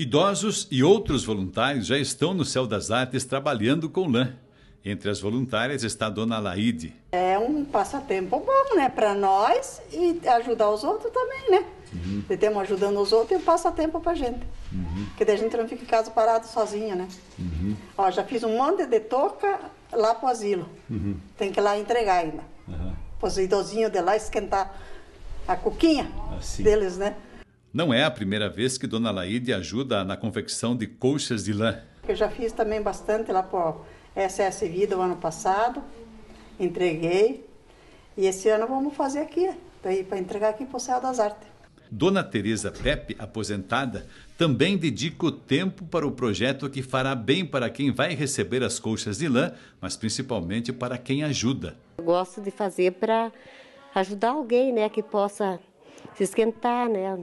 Idosos e outros voluntários já estão no Céu das Artes trabalhando com lã. Entre as voluntárias está a dona Laide. É um passatempo bom, né, para nós e ajudar os outros também, né? Uhum. E temos ajudando os outros e um passatempo para a gente. Uhum. Porque daí a gente não fica em casa parado sozinha, né? Uhum. Ó, já fiz um monte de touca lá pro asilo. Uhum. Tem que ir lá entregar ainda. Uhum. Os idosinhos de lá esquentar a coquinha assim. Ah, deles, né? Não é a primeira vez que Dona Laíde ajuda na confecção de colchas de lã. Eu já fiz também bastante lá para SS Vida o ano passado, entreguei. E esse ano vamos fazer aqui, para entregar aqui para o Céu das Artes. Dona Teresa Pepe, aposentada, também dedica o tempo para o projeto que fará bem para quem vai receber as colchas de lã, mas principalmente para quem ajuda. Eu gosto de fazer para ajudar alguém, né, que possa se esquentar, né,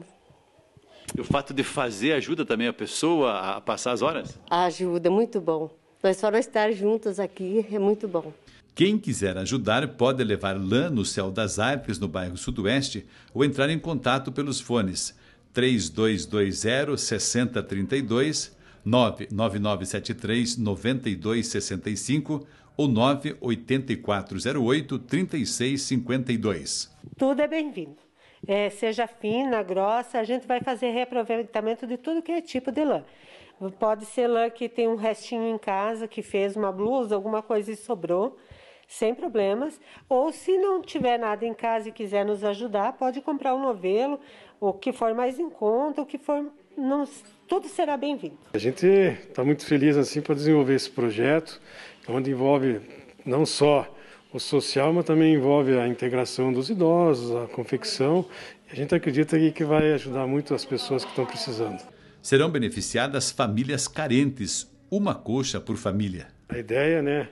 e o fato de fazer ajuda também a pessoa a passar as horas? Ajuda, muito bom. É nós só estar juntas aqui é muito bom. Quem quiser ajudar pode levar lã no céu das Arpes, no bairro Sudoeste, ou entrar em contato pelos fones 3220 6032, 99973 9265 ou 98408 3652. Tudo é bem-vindo é, seja fina, grossa, a gente vai fazer reaproveitamento de tudo que é tipo de lã. Pode ser lã que tem um restinho em casa, que fez uma blusa, alguma coisa e sobrou, sem problemas. Ou se não tiver nada em casa e quiser nos ajudar, pode comprar um novelo, o que for mais em conta, o que for. tudo será bem-vindo. A gente está muito feliz assim para desenvolver esse projeto, onde envolve não só o social, mas também envolve a integração dos idosos, a confecção. A gente acredita que vai ajudar muito as pessoas que estão precisando. Serão beneficiadas famílias carentes, uma coxa por família. A ideia, né,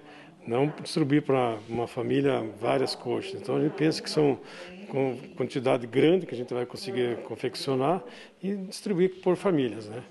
não distribuir para uma família várias coxas. Então a gente pensa que são com quantidade grande que a gente vai conseguir confeccionar e distribuir por famílias, né?